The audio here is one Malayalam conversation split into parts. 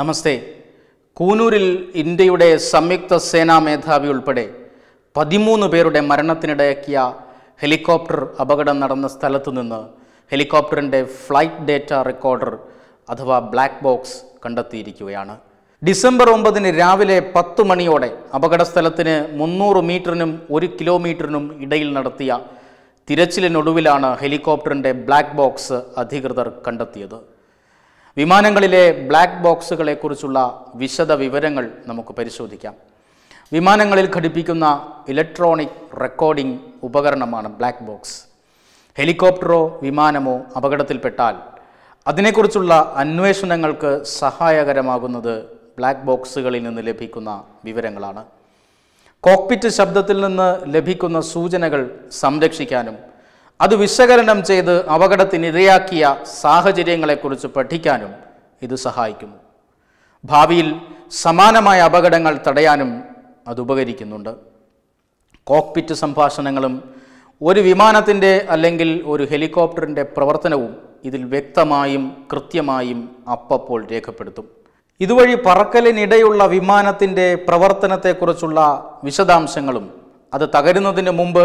നമസ്തേ കൂനൂരിൽ ഇന്ത്യയുടെ സംയുക്ത സേനാ മേധാവി ഉൾപ്പെടെ പതിമൂന്ന് പേരുടെ മരണത്തിനിടയാക്കിയ ഹെലികോപ്റ്റർ അപകടം നടന്ന സ്ഥലത്തു നിന്ന് ഹെലികോപ്റ്ററിൻ്റെ ഫ്ലൈറ്റ് ഡേറ്റ റെക്കോർഡർ അഥവാ ബ്ലാക്ക് ബോക്സ് കണ്ടെത്തിയിരിക്കുകയാണ് ഡിസംബർ ഒമ്പതിന് രാവിലെ പത്ത് മണിയോടെ അപകട സ്ഥലത്തിന് മുന്നൂറ് മീറ്ററിനും ഒരു കിലോമീറ്ററിനും ഇടയിൽ നടത്തിയ തിരച്ചിലിനൊടുവിലാണ് ഹെലികോപ്റ്ററിൻ്റെ ബ്ലാക്ക് ബോക്സ് അധികൃതർ കണ്ടെത്തിയത് വിമാനങ്ങളിലെ ബ്ലാക്ക് ബോക്സുകളെക്കുറിച്ചുള്ള വിശദ വിവരങ്ങൾ നമുക്ക് പരിശോധിക്കാം വിമാനങ്ങളിൽ ഘടിപ്പിക്കുന്ന ഇലക്ട്രോണിക് റെക്കോർഡിംഗ് ഉപകരണമാണ് ബ്ലാക്ക് ബോക്സ് ഹെലികോപ്റ്ററോ വിമാനമോ അപകടത്തിൽപ്പെട്ടാൽ അതിനെക്കുറിച്ചുള്ള അന്വേഷണങ്ങൾക്ക് സഹായകരമാകുന്നത് ബ്ലാക്ക് ബോക്സുകളിൽ നിന്ന് ലഭിക്കുന്ന വിവരങ്ങളാണ് കോക്പിറ്റ് ശബ്ദത്തിൽ നിന്ന് ലഭിക്കുന്ന സൂചനകൾ സംരക്ഷിക്കാനും അത് വിശകലനം ചെയ്ത് അപകടത്തിനിരയാക്കിയ സാഹചര്യങ്ങളെക്കുറിച്ച് പഠിക്കാനും ഇത് സഹായിക്കുന്നു ഭാവിയിൽ സമാനമായ അപകടങ്ങൾ തടയാനും അത് ഉപകരിക്കുന്നുണ്ട് കോക്പിറ്റ് സംഭാഷണങ്ങളും ഒരു വിമാനത്തിൻ്റെ അല്ലെങ്കിൽ ഒരു ഹെലികോപ്റ്ററിൻ്റെ പ്രവർത്തനവും ഇതിൽ വ്യക്തമായും കൃത്യമായും അപ്പപ്പോൾ രേഖപ്പെടുത്തും ഇതുവഴി പറക്കലിനിടയുള്ള വിമാനത്തിൻ്റെ പ്രവർത്തനത്തെക്കുറിച്ചുള്ള വിശദാംശങ്ങളും അത് തകരുന്നതിന് മുമ്പ്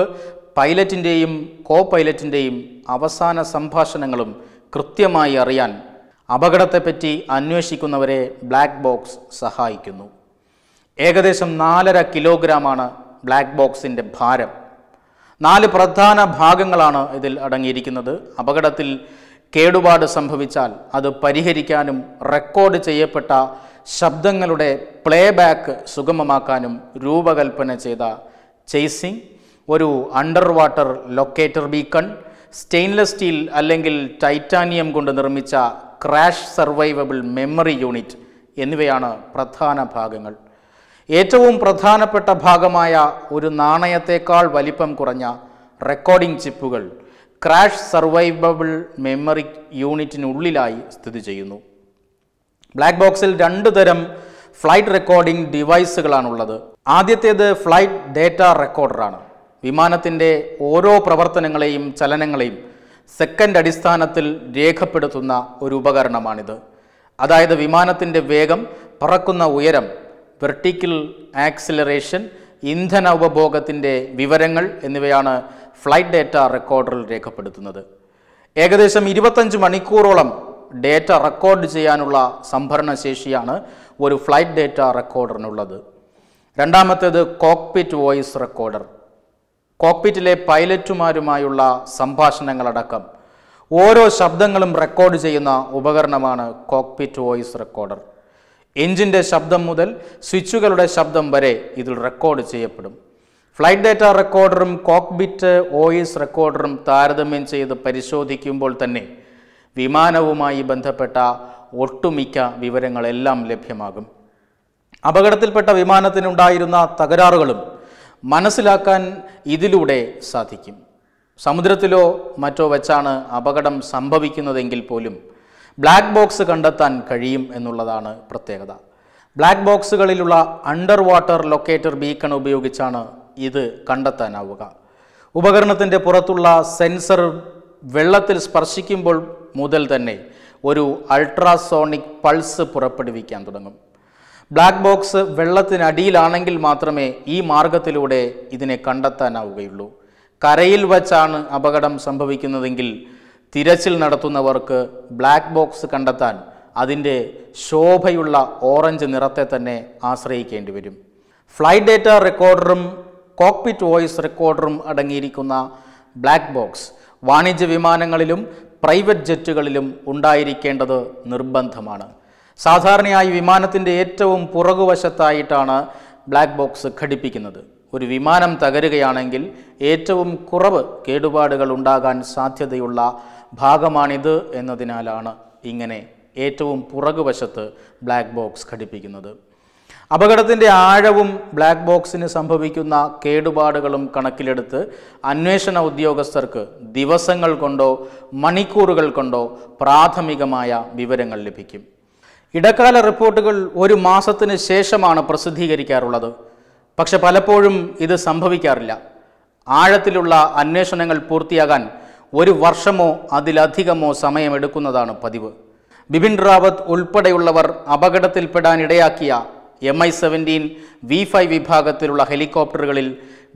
പൈലറ്റിൻ്റെയും കോ പൈലറ്റിൻ്റെയും അവസാന സംഭാഷണങ്ങളും കൃത്യമായി അറിയാൻ അപകടത്തെപ്പറ്റി അന്വേഷിക്കുന്നവരെ ബ്ലാക്ക് ബോക്സ് സഹായിക്കുന്നു ഏകദേശം നാലര കിലോഗ്രാമാണ് ബ്ലാക്ക് ബോക്സിൻ്റെ ഭാരം നാല് പ്രധാന ഭാഗങ്ങളാണ് ഇതിൽ അടങ്ങിയിരിക്കുന്നത് അപകടത്തിൽ കേടുപാട് സംഭവിച്ചാൽ അത് പരിഹരിക്കാനും റെക്കോർഡ് ചെയ്യപ്പെട്ട ശബ്ദങ്ങളുടെ പ്ലേബാക്ക് സുഗമമാക്കാനും രൂപകൽപ്പന ചെയ്ത ചേസിംഗ് ഒരു under water locator beacon stainless steel അല്ലെങ്കിൽ ടൈറ്റാനിയം കൊണ്ട് നിർമ്മിച്ച ക്രാഷ് സർവൈവബിൾ മെമ്മറി യൂണിറ്റ് എന്നിവയാണ് പ്രധാന ഭാഗങ്ങൾ ഏറ്റവും പ്രധാനപ്പെട്ട ഭാഗമായ ഒരു നാണയത്തേക്കാൾ വലിപ്പം കുറഞ്ഞ റെക്കോർഡിംഗ് ചിപ്പുകൾ ക്രാഷ് സർവൈവബിൾ മെമ്മറി യൂണിറ്റിനുള്ളിലായി സ്ഥിതി ചെയ്യുന്നു ബ്ലാക്ക് ബോക്സിൽ രണ്ട് തരം ഫ്ലൈറ്റ് റെക്കോർഡിംഗ് ഡിവൈസുകളാണുള്ളത് ആദ്യത്തേത് ഫ്ലൈറ്റ് ഡേറ്റ റെക്കോർഡറാണ് വിമാനത്തിൻ്റെ ഓരോ പ്രവർത്തനങ്ങളെയും ചലനങ്ങളെയും സെക്കൻഡ് അടിസ്ഥാനത്തിൽ രേഖപ്പെടുത്തുന്ന ഒരു ഉപകരണമാണിത് അതായത് വിമാനത്തിൻ്റെ വേഗം പറക്കുന്ന ഉയരം വെർട്ടിക്കൽ ആക്സിലറേഷൻ ഇന്ധന ഉപഭോഗത്തിൻ്റെ വിവരങ്ങൾ എന്നിവയാണ് ഫ്ലൈറ്റ് ഡേറ്റ റെക്കോർഡറിൽ രേഖപ്പെടുത്തുന്നത് ഏകദേശം ഇരുപത്തഞ്ച് മണിക്കൂറോളം ഡേറ്റ റെക്കോർഡ് ചെയ്യാനുള്ള സംഭരണ ശേഷിയാണ് ഒരു ഫ്ലൈറ്റ് ഡേറ്റ റെക്കോർഡറിനുള്ളത് രണ്ടാമത്തേത് കോക്പിറ്റ് വോയിസ് റെക്കോർഡർ കോക്പിറ്റിലെ പൈലറ്റുമാരുമായുള്ള സംഭാഷണങ്ങളടക്കം ഓരോ ശബ്ദങ്ങളും റെക്കോർഡ് ചെയ്യുന്ന ഉപകരണമാണ് കോക്പിറ്റ് വോയിസ് റെക്കോർഡർ എഞ്ചിൻ്റെ ശബ്ദം മുതൽ സ്വിച്ചുകളുടെ ശബ്ദം വരെ ഇതിൽ റെക്കോർഡ് ചെയ്യപ്പെടും ഫ്ലൈറ്റ് ഡേറ്റ റെക്കോർഡറും കോക്ബിറ്റ് വോയിസ് റെക്കോർഡറും താരതമ്യം ചെയ്ത് പരിശോധിക്കുമ്പോൾ തന്നെ വിമാനവുമായി ബന്ധപ്പെട്ട ഒട്ടുമിക്ക വിവരങ്ങളെല്ലാം ലഭ്യമാകും അപകടത്തിൽപ്പെട്ട വിമാനത്തിനുണ്ടായിരുന്ന തകരാറുകളും മനസ്സിലാക്കാൻ ഇതിലൂടെ സാധിക്കും സമുദ്രത്തിലോ മറ്റോ വെച്ചാണ് അപകടം സംഭവിക്കുന്നതെങ്കിൽ പോലും ബ്ലാക്ക് ബോക്സ് കണ്ടെത്താൻ കഴിയും എന്നുള്ളതാണ് പ്രത്യേകത ബ്ലാക്ക് ബോക്സുകളിലുള്ള അണ്ടർ വാട്ടർ ലൊക്കേറ്റർ ബീക്കൺ ഉപയോഗിച്ചാണ് ഇത് കണ്ടെത്താനാവുക ഉപകരണത്തിൻ്റെ പുറത്തുള്ള സെൻസർ വെള്ളത്തിൽ സ്പർശിക്കുമ്പോൾ മുതൽ തന്നെ ഒരു അൾട്രാസോണിക് പൾസ് പുറപ്പെടുവിക്കാൻ തുടങ്ങും ബ്ലാക്ക് ബോക്സ് വെള്ളത്തിനടിയിലാണെങ്കിൽ മാത്രമേ ഈ മാർഗത്തിലൂടെ ഇതിനെ കണ്ടെത്താനാവുകയുള്ളൂ കരയിൽ വച്ചാണ് അപകടം സംഭവിക്കുന്നതെങ്കിൽ തിരച്ചിൽ നടത്തുന്നവർക്ക് ബ്ലാക്ക് ബോക്സ് കണ്ടെത്താൻ അതിൻ്റെ ശോഭയുള്ള ഓറഞ്ച് നിറത്തെ തന്നെ ആശ്രയിക്കേണ്ടി വരും ഫ്ലൈറ്റ് ഡേറ്റ റെക്കോർഡറും കോക്പിറ്റ് വോയിസ് റെക്കോർഡറും അടങ്ങിയിരിക്കുന്ന ബ്ലാക്ക് ബോക്സ് വാണിജ്യ വിമാനങ്ങളിലും പ്രൈവറ്റ് ജെറ്റുകളിലും ഉണ്ടായിരിക്കേണ്ടത് നിർബന്ധമാണ് സാധാരണയായി വിമാനത്തിൻ്റെ ഏറ്റവും പുറകുവശത്തായിട്ടാണ് ബ്ലാക്ക് ബോക്സ് ഘടിപ്പിക്കുന്നത് ഒരു വിമാനം തകരുകയാണെങ്കിൽ ഏറ്റവും കുറവ് കേടുപാടുകൾ ഉണ്ടാകാൻ സാധ്യതയുള്ള ഭാഗമാണിത് എന്നതിനാലാണ് ഇങ്ങനെ ഏറ്റവും പുറകുവശത്ത് ബ്ലാക്ക് ബോക്സ് ഘടിപ്പിക്കുന്നത് അപകടത്തിൻ്റെ ആഴവും ബ്ലാക്ക് ബോക്സിന് സംഭവിക്കുന്ന കേടുപാടുകളും കണക്കിലെടുത്ത് അന്വേഷണ ഉദ്യോഗസ്ഥർക്ക് ദിവസങ്ങൾ കൊണ്ടോ മണിക്കൂറുകൾ കൊണ്ടോ പ്രാഥമികമായ വിവരങ്ങൾ ലഭിക്കും ഇടക്കാല റിപ്പോർട്ടുകൾ ഒരു മാസത്തിന് ശേഷമാണ് പ്രസിദ്ധീകരിക്കാറുള്ളത് പക്ഷെ പലപ്പോഴും ഇത് സംഭവിക്കാറില്ല ആഴത്തിലുള്ള അന്വേഷണങ്ങൾ പൂർത്തിയാകാൻ ഒരു വർഷമോ അതിലധികമോ സമയമെടുക്കുന്നതാണ് പതിവ് ബിപിൻ റാവത്ത് ഉൾപ്പെടെയുള്ളവർ അപകടത്തിൽപ്പെടാനിടയാക്കിയ M I seventeen V five വിഭാഗത്തിലുള്ള ഹെലികോപ്റ്ററുകളിൽ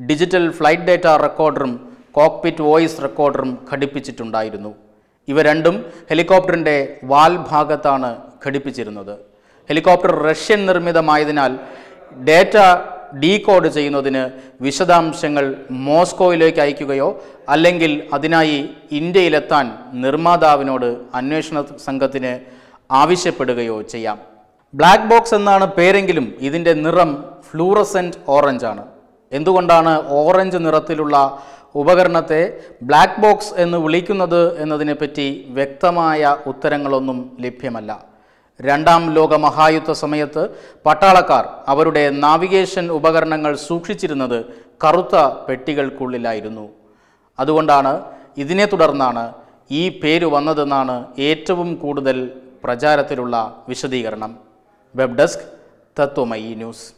ഡിജിറ്റൽ ഫ്ലൈറ്റ് ഡേറ്റ റെക്കോർഡറും കോക്പിറ്റ് വോയിസ് റെക്കോർഡറും ഘടിപ്പിച്ചിട്ടുണ്ടായിരുന്നു ഇവ രണ്ടും ഹെലികോപ്റ്ററിൻ്റെ വാൽ ഭാഗത്താണ് ഘടിപ്പിച്ചിരുന്നത് ഹെലികോപ്റ്റർ റഷ്യൻ നിർമ്മിതമായതിനാൽ ഡേറ്റ ഡീകോഡ് ചെയ്യുന്നതിന് വിശദാംശങ്ങൾ മോസ്കോയിലേക്ക് അയക്കുകയോ അല്ലെങ്കിൽ അതിനായി ഇന്ത്യയിലെത്താൻ നിർമ്മാതാവിനോട് അന്വേഷണ സംഘത്തിന് ആവശ്യപ്പെടുകയോ ചെയ്യാം ബ്ലാക്ക് ബോക്സ് എന്നാണ് പേരെങ്കിലും ഇതിൻ്റെ നിറം ഫ്ലൂറസെൻറ്റ് ഓറഞ്ച് ആണ് എന്തുകൊണ്ടാണ് ഓറഞ്ച് നിറത്തിലുള്ള ഉപകരണത്തെ ബ്ലാക്ക് ബോക്സ് എന്ന് വിളിക്കുന്നത് എന്നതിനെപ്പറ്റി വ്യക്തമായ ഉത്തരങ്ങളൊന്നും ലഭ്യമല്ല രണ്ടാം ലോക മഹായുദ്ധ സമയത്ത് പട്ടാളക്കാർ അവരുടെ നാവിഗേഷൻ ഉപകരണങ്ങൾ സൂക്ഷിച്ചിരുന്നത് കറുത്ത പെട്ടികൾക്കുള്ളിലായിരുന്നു അതുകൊണ്ടാണ് ഇതിനെ തുടർന്നാണ് ഈ പേര് വന്നതെന്നാണ് ഏറ്റവും കൂടുതൽ പ്രചാരത്തിലുള്ള വിശദീകരണം വെബ് ഡെസ്ക് തത്വമയി ന്യൂസ്